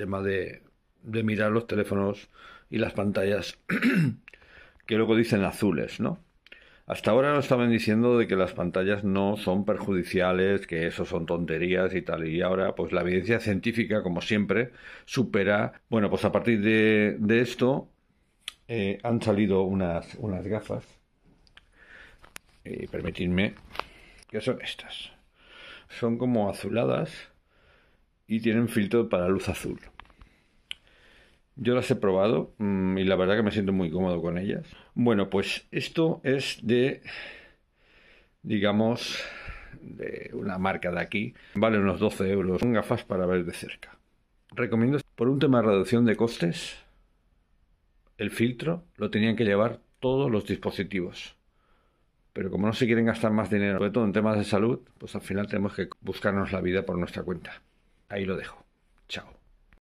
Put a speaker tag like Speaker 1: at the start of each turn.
Speaker 1: tema de, mirar los teléfonos y las pantallas que luego dicen azules, ¿no? Hasta ahora nos estaban diciendo de que las pantallas no son perjudiciales, que eso son tonterías y tal. Y ahora, pues la evidencia científica, como siempre, supera. Bueno, pues a partir de, esto eh, han salido unas, unas gafas. y permitidme. Que son estas. Son como azuladas y tienen filtro para luz azul. Yo las he probado mm, y la verdad que me siento muy cómodo con ellas. Bueno, pues esto es de, digamos, de una marca de aquí. Vale unos 12 euros. Son gafas para ver de cerca. Recomiendo, por un tema de reducción de costes, el filtro lo tenían que llevar todos los dispositivos. Pero como no se quieren gastar más dinero, sobre todo en temas de salud, pues al final tenemos que buscarnos la vida por nuestra cuenta ahí lo dejo. Chao.